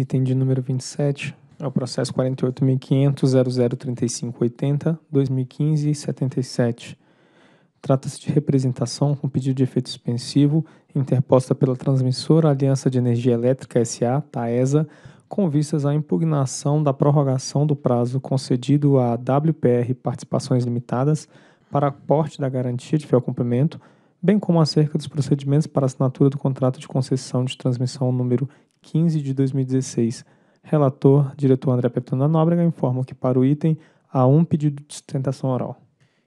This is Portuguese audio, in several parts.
Item de número 27 é o processo 48.500.0035.80.2015.77. Trata-se de representação com pedido de efeito suspensivo interposta pela transmissora Aliança de Energia Elétrica SA, TAESA, com vistas à impugnação da prorrogação do prazo concedido à WPR Participações Limitadas para aporte da garantia de fiel cumprimento, bem como acerca dos procedimentos para assinatura do contrato de concessão de transmissão número 15 de 2016. Relator, diretor André Peptona Nóbrega, informa que para o item há um pedido de sustentação oral.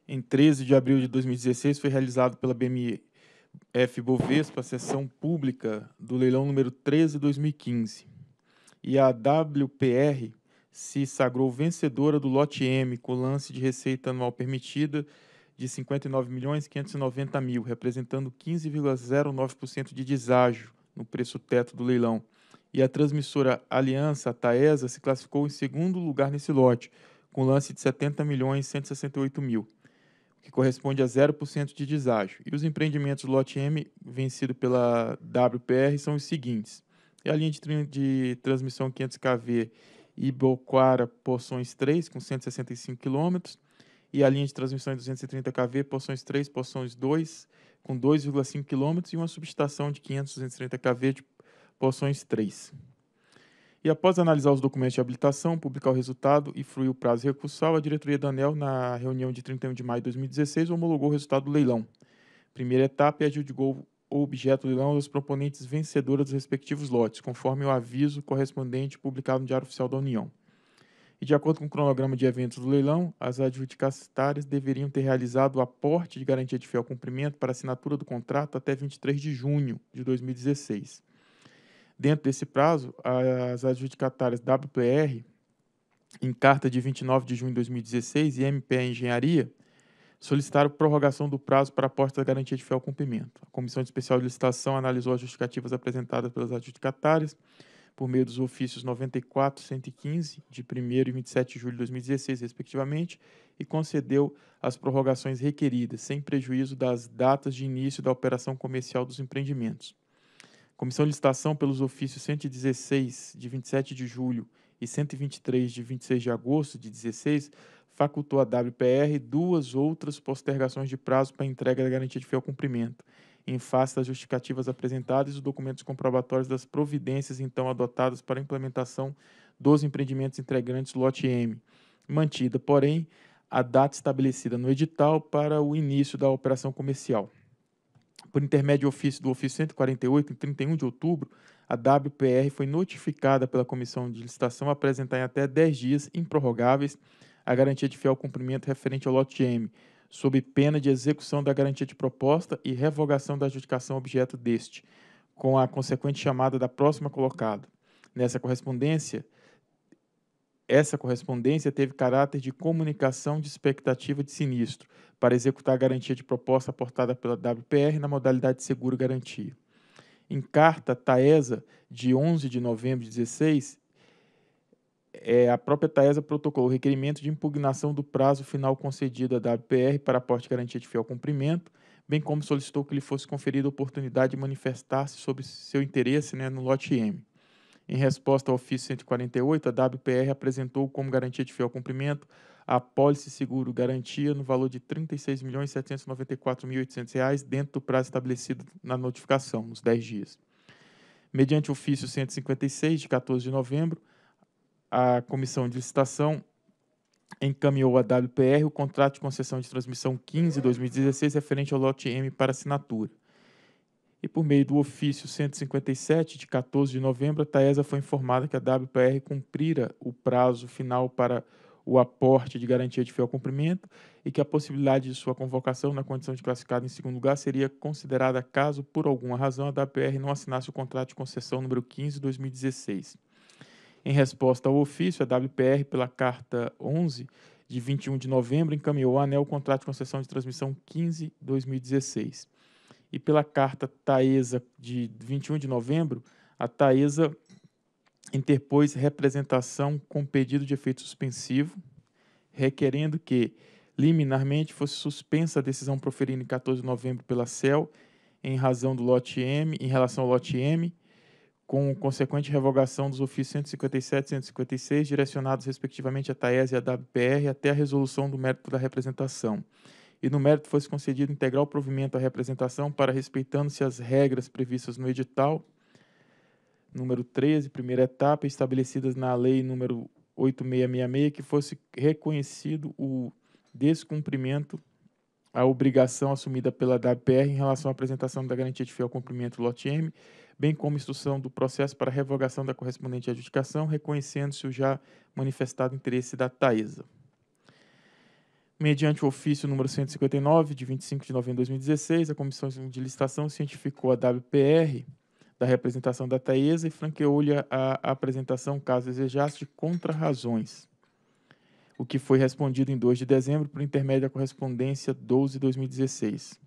Em 13 de abril de 2016 foi realizado pela BMF Bovespa a sessão pública do leilão número 13/2015 e a WPR se sagrou vencedora do lote M com lance de receita anual permitida de 59 milhões mil, representando 15,09% de deságio no preço teto do leilão e a transmissora Aliança Taesa se classificou em segundo lugar nesse lote, com lance de 70 milhões 168 mil, o que corresponde a 0% de deságio. E os empreendimentos do lote M, vencido pela WPR, são os seguintes. E é a linha de, de transmissão 500kV Iboquara Poções 3, com 165 km, e a linha de transmissão 230 kV Poções 3, Poções 2, com 2,5 km, e uma subestação de 530 kV de Poções 3. E após analisar os documentos de habilitação, publicar o resultado e fruir o prazo recursal, a diretoria da ANEL, na reunião de 31 de maio de 2016, homologou o resultado do leilão. Primeira etapa é adjudicou o objeto do leilão aos proponentes vencedoras dos respectivos lotes, conforme o aviso correspondente publicado no Diário Oficial da União. E de acordo com o cronograma de eventos do leilão, as adjudicatárias deveriam ter realizado o aporte de garantia de fiel cumprimento para assinatura do contrato até 23 de junho de 2016. Dentro desse prazo, as adjudicatárias WPR, em carta de 29 de junho de 2016, e MPE Engenharia, solicitaram prorrogação do prazo para aposta da garantia de fiel cumprimento. A Comissão Especial de Licitação analisou as justificativas apresentadas pelas adjudicatárias por meio dos ofícios 94 115, de 1 e 27 de julho de 2016, respectivamente, e concedeu as prorrogações requeridas, sem prejuízo das datas de início da operação comercial dos empreendimentos. Comissão de Licitação pelos ofícios 116, de 27 de julho, e 123, de 26 de agosto de 16, facultou à WPR duas outras postergações de prazo para entrega da garantia de fiel cumprimento, em face das justificativas apresentadas e os documentos comprobatórios das providências então adotadas para a implementação dos empreendimentos integrantes lote M, mantida, porém, a data estabelecida no edital para o início da operação comercial. Por intermédio ofício do ofício 148, em 31 de outubro, a WPR foi notificada pela Comissão de Licitação a apresentar em até 10 dias improrrogáveis a garantia de fiel cumprimento referente ao lote M, sob pena de execução da garantia de proposta e revogação da adjudicação objeto deste, com a consequente chamada da próxima colocada. Nessa correspondência, essa correspondência teve caráter de comunicação de expectativa de sinistro para executar a garantia de proposta aportada pela WPR na modalidade seguro garantia. Em carta Taesa de 11 de novembro de 16, é, a própria Taesa protocolou o requerimento de impugnação do prazo final concedido à WPR para aporte de garantia de fiel cumprimento, bem como solicitou que lhe fosse conferida a oportunidade de manifestar-se sobre seu interesse né, no lote M. Em resposta ao ofício 148, a WPR apresentou como garantia de fiel cumprimento a pólice seguro garantia no valor de R$ 36.794.800,00 dentro do prazo estabelecido na notificação, nos 10 dias. Mediante ofício 156 de 14 de novembro, a comissão de licitação encaminhou à WPR o contrato de concessão de transmissão 15/2016 referente ao lote M para assinatura e por meio do ofício 157 de 14 de novembro, a Taesa foi informada que a WPR cumprira o prazo final para o aporte de garantia de fiel cumprimento e que a possibilidade de sua convocação na condição de classificado em segundo lugar seria considerada caso, por alguma razão, a WPR não assinasse o contrato de concessão número 15 de 2016. Em resposta ao ofício, a WPR, pela carta 11 de 21 de novembro, encaminhou ao ANEL o contrato de concessão de transmissão 15 2016 e pela carta Taesa de 21 de novembro, a Taesa interpôs representação com pedido de efeito suspensivo, requerendo que liminarmente fosse suspensa a decisão proferida em 14 de novembro pela CEL em razão do lote M, em relação ao lote M, com consequente revogação dos ofícios 157 e 156, direcionados respectivamente à Taesa e à WPR, até a resolução do mérito da representação e no mérito fosse concedido integral provimento à representação para, respeitando-se as regras previstas no edital, número 13, primeira etapa, estabelecidas na lei número 8666, que fosse reconhecido o descumprimento à obrigação assumida pela DAPR em relação à apresentação da garantia de fiel cumprimento do lote M, bem como instrução do processo para revogação da correspondente adjudicação, reconhecendo-se o já manifestado interesse da Taesa. Mediante o ofício número 159, de 25 de novembro de 2016, a Comissão de Licitação cientificou a WPR da representação da Taesa e franqueou-lhe a, a apresentação, caso desejasse, de contrarrazões, o que foi respondido em 2 de dezembro por intermédio da correspondência 12-2016.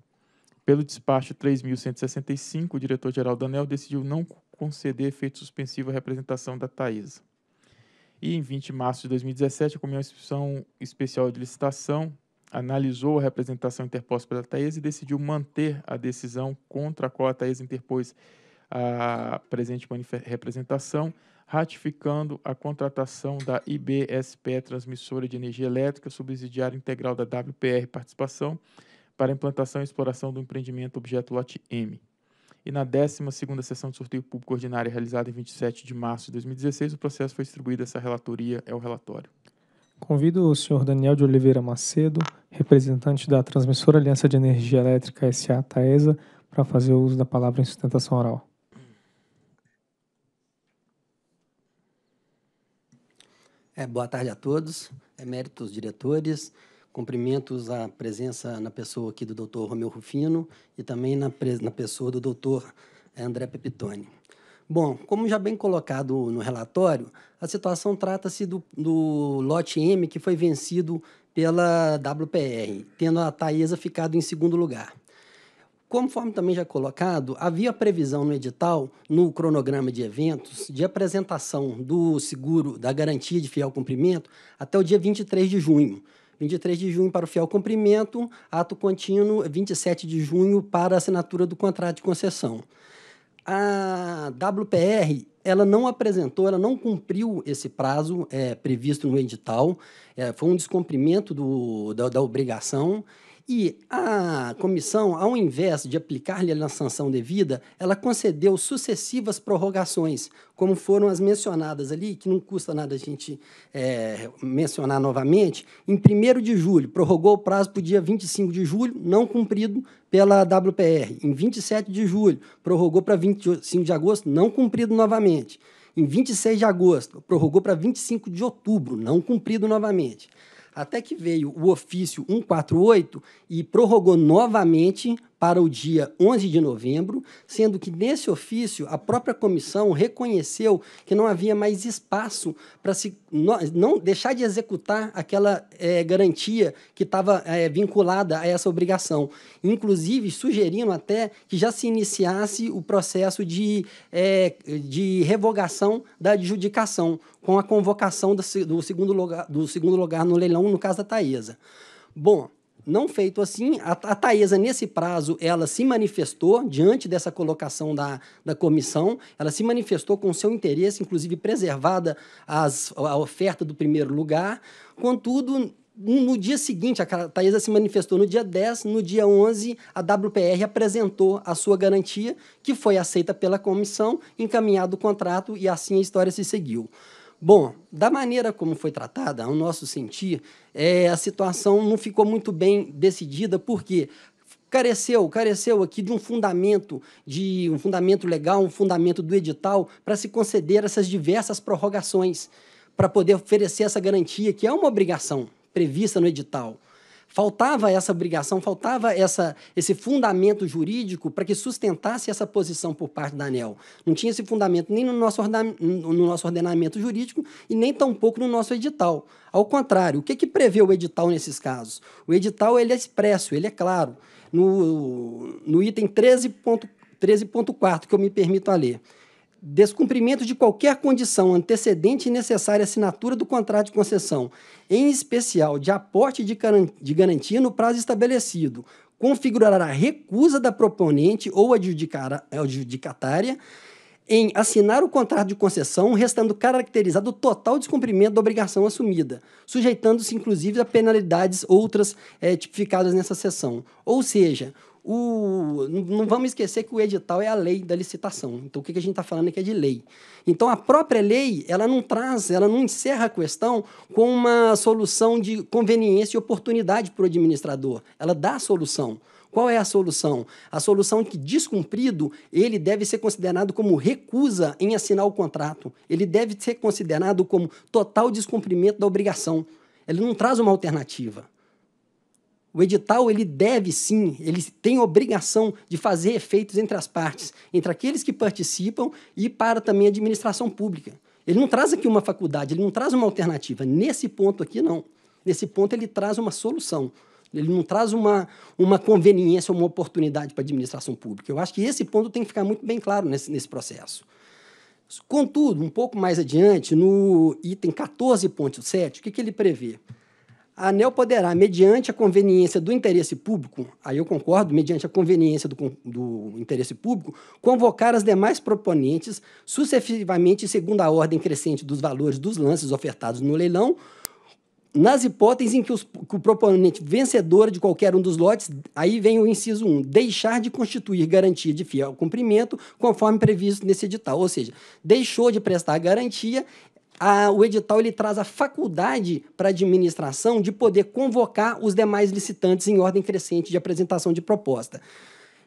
Pelo despacho 3.165, o diretor-geral Daniel decidiu não conceder efeito suspensivo à representação da Taesa. E em 20 de março de 2017, a Comissão Especial de Licitação analisou a representação interposta pela Taesa e decidiu manter a decisão contra a qual a Taesa interpôs a presente representação, ratificando a contratação da IBSP Transmissora de Energia Elétrica, subsidiária integral da WPR Participação, para implantação e exploração do empreendimento objeto lote M e na 12 sessão de sorteio público ordinária realizada em 27 de março de 2016, o processo foi distribuído essa relatoria é o relatório. Convido o senhor Daniel de Oliveira Macedo, representante da Transmissora Aliança de Energia Elétrica S.A. Taesa, para fazer uso da palavra em sustentação oral. É, boa tarde a todos, eméritos diretores, Cumprimentos à presença na pessoa aqui do Dr. Romeu Rufino e também na, na pessoa do Dr. André Pepitone. Bom, como já bem colocado no relatório, a situação trata-se do, do lote M que foi vencido pela WPR, tendo a Taesa ficado em segundo lugar. Conforme também já colocado, havia previsão no edital, no cronograma de eventos, de apresentação do seguro, da garantia de fiel cumprimento, até o dia 23 de junho. 23 de junho para o fiel cumprimento, ato contínuo 27 de junho para a assinatura do contrato de concessão. A WPR ela não apresentou, ela não cumpriu esse prazo é, previsto no edital, é, foi um descumprimento do, da, da obrigação e a comissão, ao invés de aplicar-lhe a sanção devida, ela concedeu sucessivas prorrogações, como foram as mencionadas ali, que não custa nada a gente é, mencionar novamente. Em 1 de julho, prorrogou o prazo para o dia 25 de julho, não cumprido pela WPR. Em 27 de julho, prorrogou para 25 de agosto, não cumprido novamente. Em 26 de agosto, prorrogou para 25 de outubro, não cumprido novamente até que veio o ofício 148 e prorrogou novamente para o dia 11 de novembro, sendo que nesse ofício a própria comissão reconheceu que não havia mais espaço para se não deixar de executar aquela é, garantia que estava é, vinculada a essa obrigação, inclusive sugerindo até que já se iniciasse o processo de, é, de revogação da adjudicação com a convocação do, do segundo lugar, do segundo lugar no leilão, no caso da Taesa. Bom, não feito assim, a, a Taesa, nesse prazo, ela se manifestou diante dessa colocação da, da comissão, ela se manifestou com seu interesse, inclusive preservada as, a oferta do primeiro lugar. Contudo, no dia seguinte, a Taesa se manifestou no dia 10, no dia 11, a WPR apresentou a sua garantia, que foi aceita pela comissão, encaminhado o contrato e assim a história se seguiu. Bom, da maneira como foi tratada, ao nosso sentir, é, a situação não ficou muito bem decidida, porque careceu, careceu aqui de um fundamento, de um fundamento legal, um fundamento do edital para se conceder essas diversas prorrogações, para poder oferecer essa garantia que é uma obrigação prevista no edital. Faltava essa obrigação, faltava essa, esse fundamento jurídico para que sustentasse essa posição por parte da ANEL. Não tinha esse fundamento nem no nosso, no nosso ordenamento jurídico e nem tampouco no nosso edital. Ao contrário, o que, que prevê o edital nesses casos? O edital ele é expresso, ele é claro. No, no item 13.4, 13 que eu me permito a ler descumprimento de qualquer condição antecedente e necessária à assinatura do contrato de concessão, em especial de aporte de garantia no prazo estabelecido, configurará recusa da proponente ou adjudicatária em assinar o contrato de concessão, restando caracterizado o total descumprimento da obrigação assumida, sujeitando-se inclusive a penalidades outras é, tipificadas nessa sessão, Ou seja, o, não vamos esquecer que o edital é a lei da licitação. Então, o que a gente está falando aqui é, é de lei. Então, a própria lei, ela não traz, ela não encerra a questão com uma solução de conveniência e oportunidade para o administrador. Ela dá a solução. Qual é a solução? A solução é que, descumprido, ele deve ser considerado como recusa em assinar o contrato. Ele deve ser considerado como total descumprimento da obrigação. Ele não traz uma alternativa. O edital ele deve sim, ele tem obrigação de fazer efeitos entre as partes, entre aqueles que participam e para também a administração pública. Ele não traz aqui uma faculdade, ele não traz uma alternativa. Nesse ponto aqui, não. Nesse ponto, ele traz uma solução. Ele não traz uma, uma conveniência, uma oportunidade para a administração pública. Eu acho que esse ponto tem que ficar muito bem claro nesse, nesse processo. Contudo, um pouco mais adiante, no item 14.7, o que, que ele prevê? ANEL poderá, mediante a conveniência do interesse público, aí eu concordo, mediante a conveniência do, do interesse público, convocar as demais proponentes sucessivamente segundo a ordem crescente dos valores dos lances ofertados no leilão, nas hipóteses em que, os, que, o proponente vencedor de qualquer um dos lotes, aí vem o inciso 1, deixar de constituir garantia de fiel cumprimento, conforme previsto nesse edital. Ou seja, deixou de prestar garantia a, o edital ele traz a faculdade para a administração de poder convocar os demais licitantes em ordem crescente de apresentação de proposta.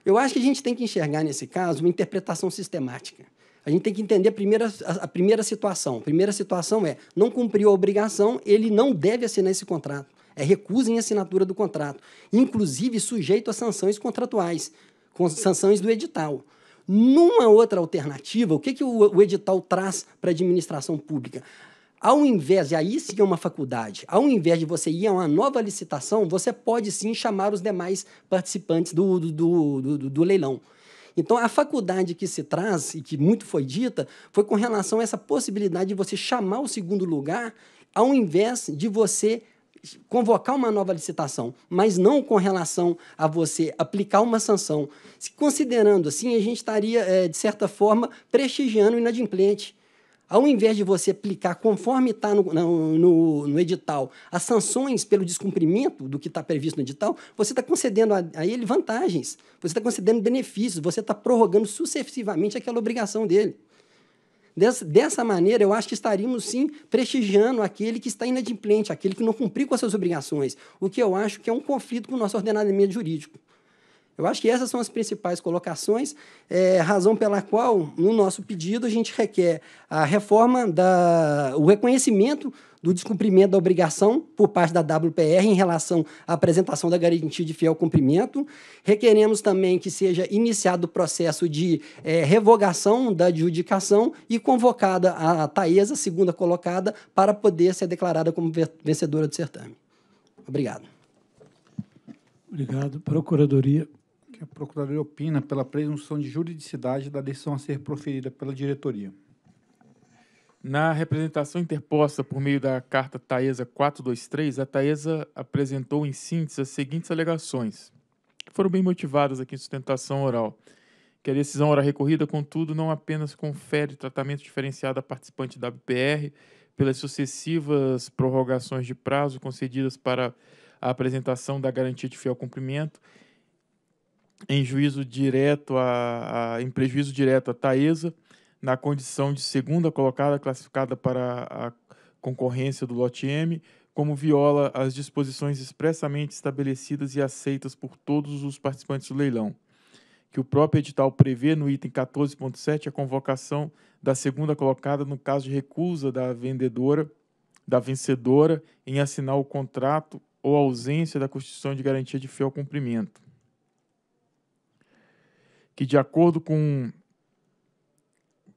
Eu acho que a gente tem que enxergar, nesse caso, uma interpretação sistemática. A gente tem que entender a primeira, a primeira situação. A primeira situação é: não cumpriu a obrigação, ele não deve assinar esse contrato. É recusa em assinatura do contrato, inclusive sujeito a sanções contratuais, sanções do edital. Numa outra alternativa, o que, que o, o edital traz para a administração pública? Ao invés, e aí sim é uma faculdade, ao invés de você ir a uma nova licitação, você pode sim chamar os demais participantes do, do, do, do, do leilão. Então, a faculdade que se traz, e que muito foi dita, foi com relação a essa possibilidade de você chamar o segundo lugar, ao invés de você convocar uma nova licitação, mas não com relação a você aplicar uma sanção. Se considerando assim, a gente estaria, é, de certa forma, prestigiando o inadimplente. Ao invés de você aplicar, conforme está no, no, no, edital, as sanções pelo descumprimento do que está previsto no edital, você está concedendo a, a ele vantagens, você está concedendo benefícios, você está prorrogando sucessivamente aquela obrigação dele. Dessa maneira, eu acho que estaríamos sim prestigiando aquele que está inadimplente, aquele que não cumpriu com as suas obrigações, o que eu acho que é um conflito com o nosso ordenamento jurídico. Eu acho que essas são as principais colocações, é, razão pela qual, no nosso pedido, a gente requer a reforma, da, o reconhecimento do descumprimento da obrigação por parte da WPR em relação à apresentação da garantia de fiel cumprimento. Requeremos também que seja iniciado o processo de é, revogação da adjudicação e convocada a Taesa, segunda colocada, para poder ser declarada como vencedora do certame. Obrigado. Obrigado. Procuradoria. Que a Procuradoria opina pela presunção de juridicidade da decisão a ser proferida pela diretoria. Na representação interposta por meio da carta Taesa 423, a Taesa apresentou em síntese as seguintes alegações, que foram bem motivadas aqui em sustentação oral. Que a decisão ora recorrida, contudo, não apenas confere tratamento diferenciado à participante da BPR pelas sucessivas prorrogações de prazo concedidas para a apresentação da garantia de fiel cumprimento em juízo direto a, a em prejuízo direto à Taesa, na condição de segunda colocada classificada para a concorrência do lote M, como viola as disposições expressamente estabelecidas e aceitas por todos os participantes do leilão, que o próprio edital prevê no item 14.7 a convocação da segunda colocada no caso de recusa da vendedora, da vencedora em assinar o contrato ou ausência da constituição de garantia de fiel cumprimento. Que de acordo com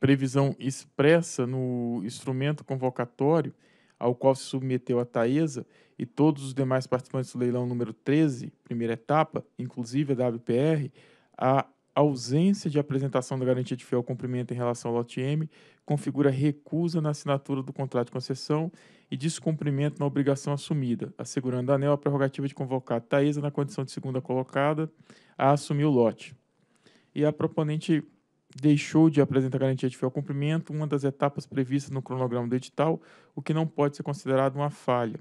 previsão expressa no instrumento convocatório ao qual se submeteu a Taesa e todos os demais participantes do leilão número 13, primeira etapa, inclusive a WPR, a ausência de apresentação da garantia de fiel cumprimento em relação ao lote M configura recusa na assinatura do contrato de concessão e descumprimento na obrigação assumida, assegurando a ANEL a prerrogativa de convocar a Taesa na condição de segunda colocada a assumir o lote. E a proponente deixou de apresentar garantia de fiel cumprimento uma das etapas previstas no cronograma do edital, o que não pode ser considerado uma falha.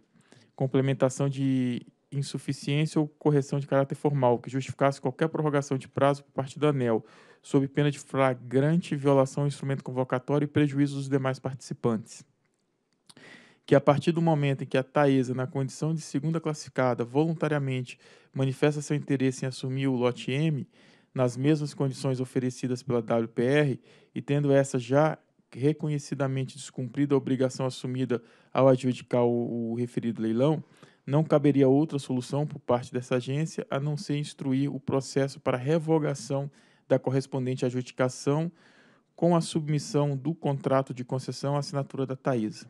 Complementação de insuficiência ou correção de caráter formal que justificasse qualquer prorrogação de prazo por parte da ANEL, sob pena de flagrante violação ao instrumento convocatório e prejuízo dos demais participantes. Que a partir do momento em que a Taesa, na condição de segunda classificada, voluntariamente manifesta seu interesse em assumir o lote M, nas mesmas condições oferecidas pela WPR e tendo essa já reconhecidamente descumprida a obrigação assumida ao adjudicar o, o referido leilão, não caberia outra solução por parte dessa agência a não ser instruir o processo para revogação da correspondente adjudicação com a submissão do contrato de concessão à assinatura da Taesa.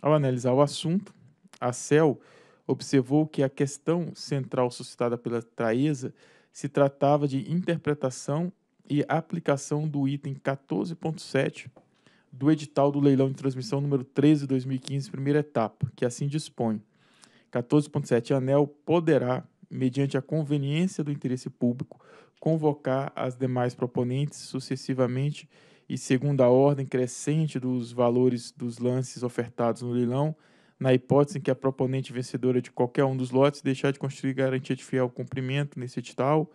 Ao analisar o assunto, a CEL observou que a questão central suscitada pela Taesa se tratava de interpretação e aplicação do item 14.7 do edital do leilão de transmissão número 13 de 2015, primeira etapa, que assim dispõe. 14.7 ANEL poderá, mediante a conveniência do interesse público, convocar as demais proponentes sucessivamente e segundo a ordem crescente dos valores dos lances ofertados no leilão, na hipótese em que a proponente vencedora de qualquer um dos lotes deixar de construir garantia de fiel cumprimento nesse edital,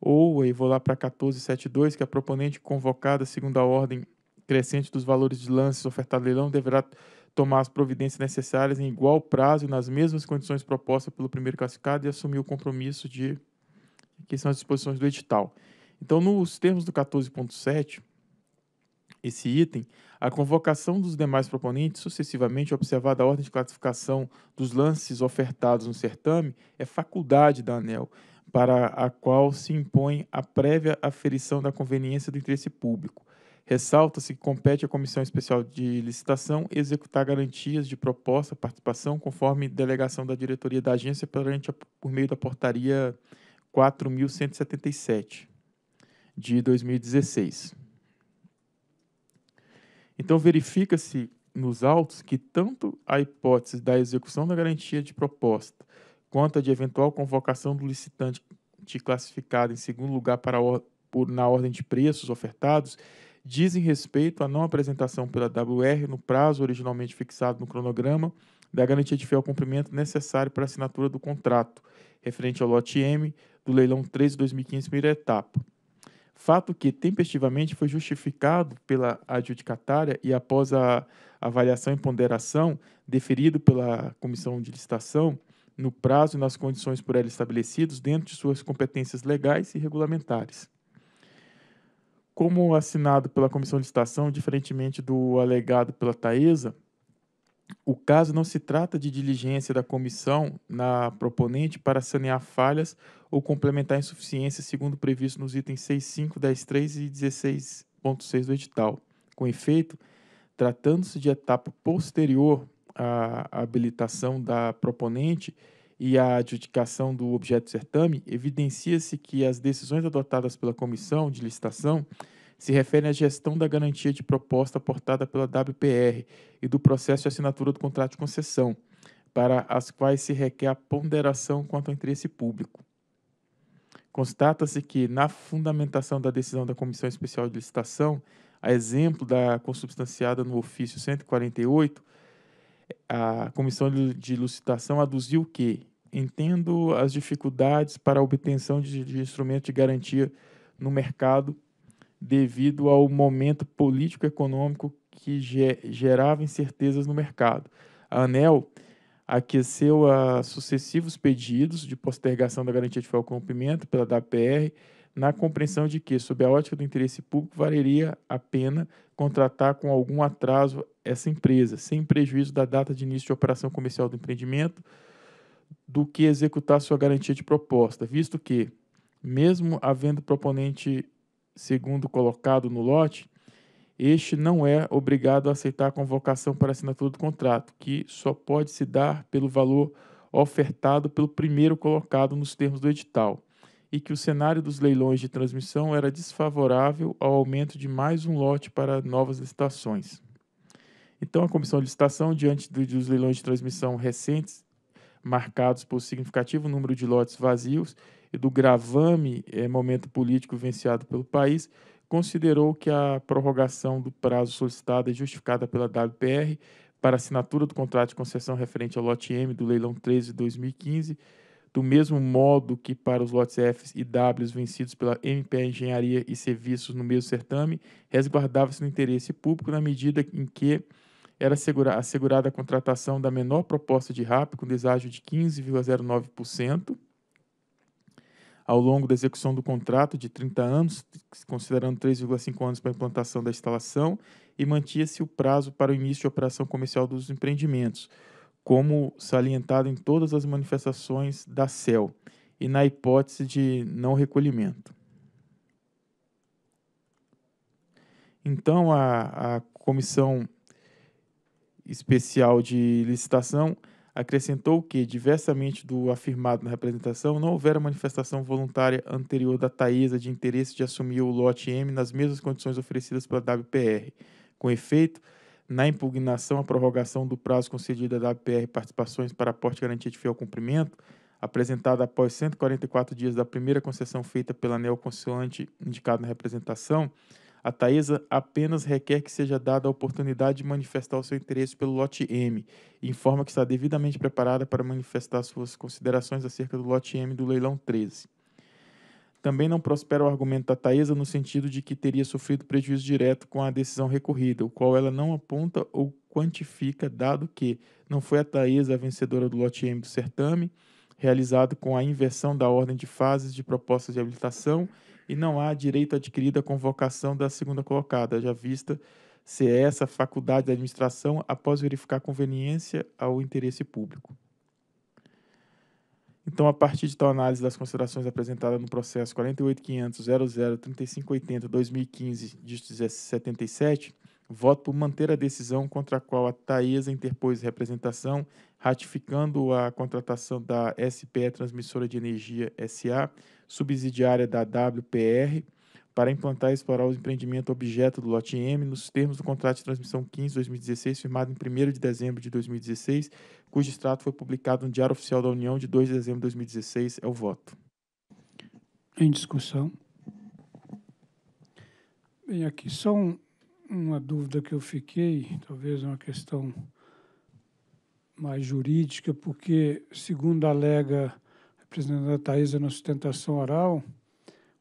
ou, aí vou lá para 1472, que a proponente convocada segundo a ordem crescente dos valores de lances ofertado leilão deverá tomar as providências necessárias em igual prazo e nas mesmas condições propostas pelo primeiro classificado e assumir o compromisso de que são as disposições do edital. Então, nos termos do 14.7, esse item, a convocação dos demais proponentes, sucessivamente observada a ordem de classificação dos lances ofertados no certame, é faculdade da ANEL, para a qual se impõe a prévia aferição da conveniência do interesse público. Ressalta-se que compete à Comissão Especial de Licitação executar garantias de proposta, participação, conforme delegação da diretoria da agência perante por meio da portaria 4177 de 2016. Então, verifica-se nos autos que tanto a hipótese da execução da garantia de proposta quanto a de eventual convocação do licitante classificado em segundo lugar para por, na ordem de preços ofertados dizem respeito à não apresentação pela WR no prazo originalmente fixado no cronograma da garantia de fiel cumprimento necessário para assinatura do contrato, referente ao lote M do leilão 3 de 2015, primeira etapa fato que tempestivamente foi justificado pela adjudicatária e após a avaliação e ponderação deferido pela comissão de licitação no prazo e nas condições por ela estabelecidos dentro de suas competências legais e regulamentares. Como assinado pela comissão de licitação, diferentemente do alegado pela Taesa, o caso não se trata de diligência da comissão na proponente para sanear falhas ou complementar insuficiências, segundo previsto nos itens 6, 5, 10, 3 e 16.6 do edital. Com efeito, tratando-se de etapa posterior à habilitação da proponente e à adjudicação do objeto certame, evidencia-se que as decisões adotadas pela comissão de licitação se referem à gestão da garantia de proposta aportada pela WPR e do processo de assinatura do contrato de concessão, para as quais se requer a ponderação quanto ao interesse público. Constata-se que, na fundamentação da decisão da Comissão Especial de Licitação, a exemplo da consubstanciada no ofício 148, a Comissão de Licitação aduziu que, entendo as dificuldades para a obtenção de, de de garantia no mercado devido ao momento político-econômico que gerava incertezas no mercado. A ANEL aqueceu a sucessivos pedidos de postergação da garantia de falcão cumprimento pela DAPR, na compreensão de que, sob a ótica do interesse público, valeria a pena contratar com algum atraso essa empresa, sem prejuízo da data de início de operação comercial do empreendimento, do que executar sua garantia de proposta, visto que, mesmo havendo proponente segundo colocado no lote, este não é obrigado a aceitar a convocação para assinatura do contrato, que só pode se dar pelo valor ofertado pelo primeiro colocado nos termos do edital, e que o cenário dos leilões de transmissão era desfavorável ao aumento de mais um lote para novas licitações. Então, a comissão de licitação, diante dos leilões de transmissão recentes, marcados por significativo número de lotes vazios e do gravame é, eh, momento político venciado pelo país, considerou que a prorrogação do prazo solicitado é justificada pela WPR para assinatura do contrato de concessão referente ao lote M do leilão 13 de 2015, do mesmo modo que para os lotes F e W vencidos pela MPE Engenharia e Serviços no mesmo certame, resguardava-se no interesse público na medida em que era assegurada a contratação da menor proposta de RAP com deságio de 15,09%, ao longo da execução do contrato de 30 anos, considerando 3,5 anos para a implantação da instalação, e mantia-se o prazo para o início de operação comercial dos empreendimentos, como salientado em todas as manifestações da CEL, e na hipótese de não recolhimento. Então, a, a Comissão Especial de Licitação acrescentou que, diversamente do afirmado na representação, não houvera manifestação voluntária anterior da Taesa de interesse de assumir o lote M nas mesmas condições oferecidas pela WPR. Com efeito, na impugnação à prorrogação do prazo concedido à WPR Participações para aporte garantia de fiel cumprimento, apresentada após 144 dias da primeira concessão feita pela neoconstituante indicada na representação, a Taesa apenas requer que seja dada a oportunidade de manifestar o seu interesse pelo lote M informa que está devidamente preparada para manifestar suas considerações acerca do lote M do leilão 13. Também não prospera o argumento da Taesa no sentido de que teria sofrido prejuízo direto com a decisão recorrida, o qual ela não aponta ou quantifica, dado que não foi a Taesa a vencedora do lote M do certame, realizado com a inversão da ordem de fases de propostas de habilitação e não há direito adquirido à convocação da segunda colocada, já vista ser é essa faculdade da administração após verificar conveniência ao interesse público. Então, a partir de tal análise das considerações apresentadas no processo 48.500.00.3580.2015-77, voto por manter a decisão contra a qual a Taesa interpôs representação ratificando a contratação da SPE Transmissora de Energia SA, subsidiária da WPR, para implantar e explorar o empreendimento objeto do lote M nos termos do contrato de transmissão 15-2016, firmado em 1 de dezembro de 2016, cujo extrato foi publicado no Diário Oficial da União de 2 de dezembro de 2016. É o voto. Em discussão. Bem, aqui só um, uma dúvida que eu fiquei, talvez uma questão mais jurídica, porque, segundo alega a representante Taísa na sustentação oral,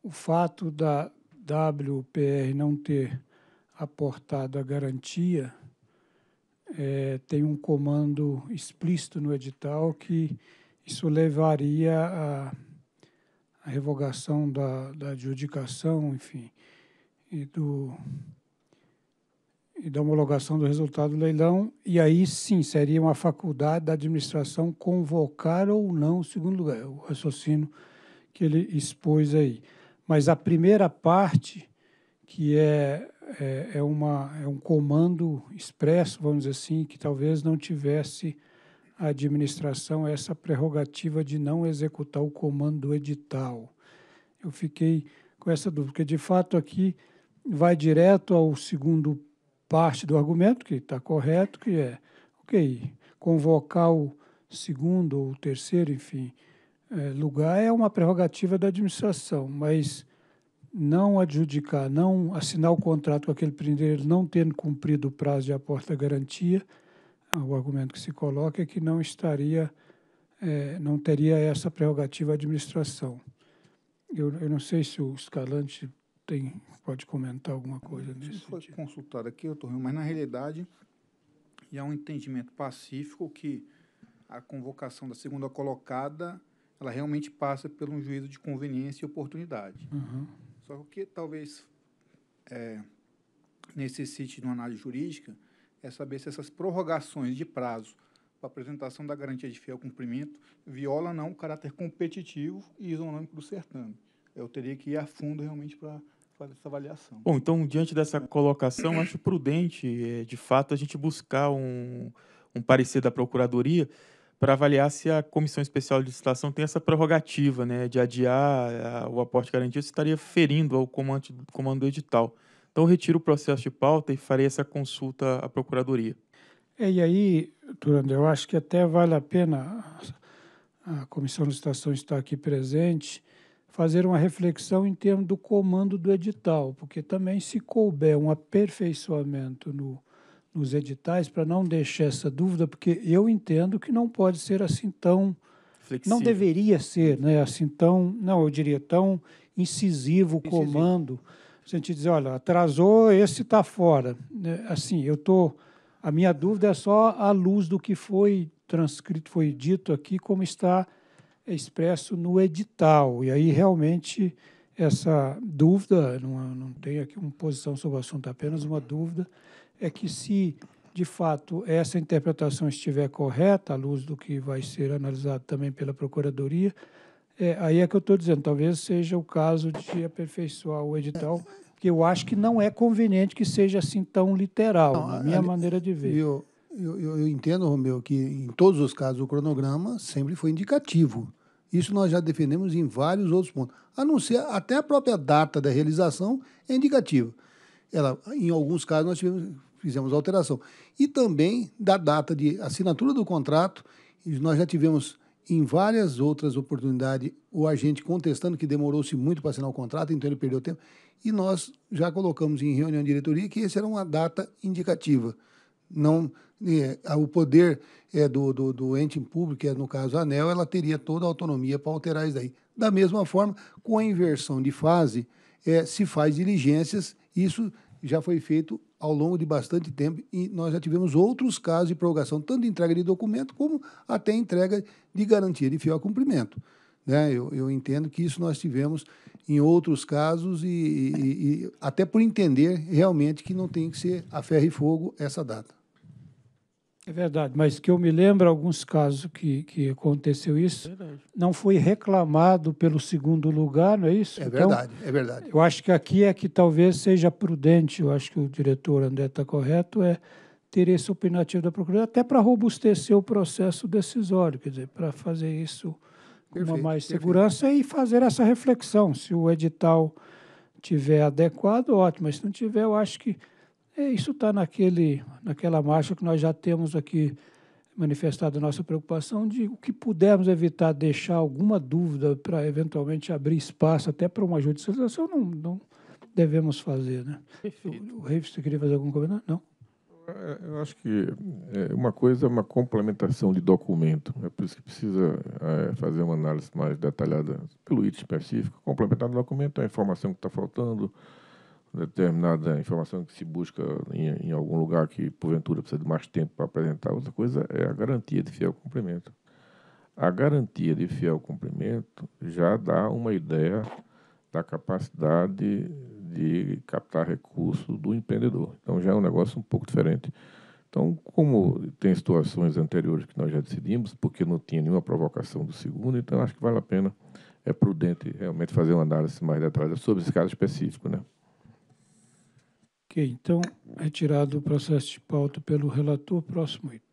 o fato da WPR não ter aportado a garantia é, tem um comando explícito no edital que isso levaria a, a revogação da, da adjudicação, enfim, e do e da homologação do resultado do leilão, e aí sim seria uma faculdade da administração convocar ou não, segundo lugar, o raciocínio que ele expôs aí. Mas a primeira parte, que é, é, é, uma, é um comando expresso, vamos dizer assim, que talvez não tivesse a administração essa prerrogativa de não executar o comando edital. Eu fiquei com essa dúvida, porque de fato aqui vai direto ao segundo parte do argumento, que está correto, que é, ok, convocar o segundo ou terceiro, enfim, é, lugar é uma prerrogativa da administração, mas não adjudicar, não assinar o contrato com aquele primeiro, não tendo cumprido o prazo de aporte da garantia, ah, o argumento que se coloca é que não estaria, é, não teria essa prerrogativa a administração. Eu, eu não sei se o Escalante tem, pode comentar alguma coisa Isso foi sentido. consultado aqui, doutor, mas na realidade e há um entendimento pacífico que a convocação da segunda colocada ela realmente passa por um juízo de conveniência e oportunidade. Uhum. Só que talvez é, necessite de uma análise jurídica é saber se essas prorrogações de prazo para apresentação da garantia de fiel cumprimento viola não o caráter competitivo e isonômico do certame. Eu teria que ir a fundo realmente para fazer essa avaliação. Bom, então, diante dessa colocação, acho prudente, eh, de fato, a gente buscar um, um parecer da Procuradoria para avaliar se a Comissão Especial de Licitação tem essa prerrogativa né, de adiar eh, o aporte garantido, se estaria ferindo ao comando, comando do edital. Então, retiro o processo de pauta e farei essa consulta à Procuradoria. É, e aí, Turando, eu acho que até vale a pena a Comissão de Licitação estar aqui presente fazer uma reflexão em termos do comando do edital, porque também se couber um aperfeiçoamento no, nos editais, para não deixar essa dúvida, porque eu entendo que não pode ser assim tão. Flexível. Não deveria ser, né? Assim tão. Não, eu diria tão incisivo o comando. A gente dizer, olha, atrasou, esse está fora. Né, assim, eu tô A minha dúvida é só à luz do que foi transcrito, foi dito aqui, como está expresso no edital. E aí, realmente, essa dúvida, não, não tenho aqui uma posição sobre o assunto, apenas uma dúvida, é que se, de fato, essa interpretação estiver correta, à luz do que vai ser analisado também pela Procuradoria, é, aí é que eu estou dizendo, talvez seja o caso de aperfeiçoar o edital, que eu acho que não é conveniente que seja assim tão literal, não, na minha ali, maneira de ver. Eu, eu, eu entendo, Romeu, que em todos os casos o cronograma sempre foi indicativo. Isso nós já defendemos em vários outros pontos. A não ser até a própria data da realização é indicativa. Ela, em alguns casos, nós tivemos, fizemos alteração. E também da data de assinatura do contrato, nós já tivemos em várias outras oportunidades o agente contestando que demorou-se muito para assinar o contrato, então ele perdeu tempo. E nós já colocamos em reunião de diretoria que essa era uma data indicativa não é, o poder é do, do, do, ente público, que é no caso a ANEL, ela teria toda a autonomia para alterar isso daí. Da mesma forma, com a inversão de fase, é, se faz diligências, isso já foi feito ao longo de bastante tempo e nós já tivemos outros casos de prorrogação, tanto de entrega de documento como até entrega de garantia de fiel cumprimento. Né? Eu, eu entendo que isso nós tivemos em outros casos e, e, e até por entender realmente que não tem que ser a ferro e fogo essa data. É verdade, mas que eu me lembro alguns casos que, que aconteceu isso, é não foi reclamado pelo segundo lugar, não é isso? É então, verdade, é verdade. Eu acho que aqui é que talvez seja prudente, eu acho que o diretor André está correto, é ter esse opinativo da Procuradoria, até para robustecer o processo decisório, quer dizer, para fazer isso com perfeito, mais segurança perfeito. e fazer essa reflexão. Se o edital tiver adequado, ótimo, mas se não tiver, eu acho que é, isso está naquela marcha que nós já temos aqui manifestado a nossa preocupação de o que pudermos evitar deixar alguma dúvida para eventualmente abrir espaço até para uma judicialização, não, não devemos fazer. Né? O, o Reif, você queria fazer algum comentário? Não? É, eu acho que é, uma coisa é uma complementação de documento. É por isso que precisa é, fazer uma análise mais detalhada pelo item específico, complementar o documento, a informação que está faltando, determinada informação que se busca em, em algum lugar que, porventura, precisa de mais tempo para apresentar. Outra coisa é a garantia de fiel cumprimento. A garantia de fiel cumprimento já dá uma ideia da capacidade de captar recursos do empreendedor. Então já é um negócio um pouco diferente. Então, como tem situações anteriores que nós já decidimos, porque não tinha nenhuma provocação do segundo, então acho que vale a pena, é prudente realmente fazer uma análise mais detalhada sobre esse caso específico, né? Ok, então, retirado o processo de pauta pelo relator. Próximo item.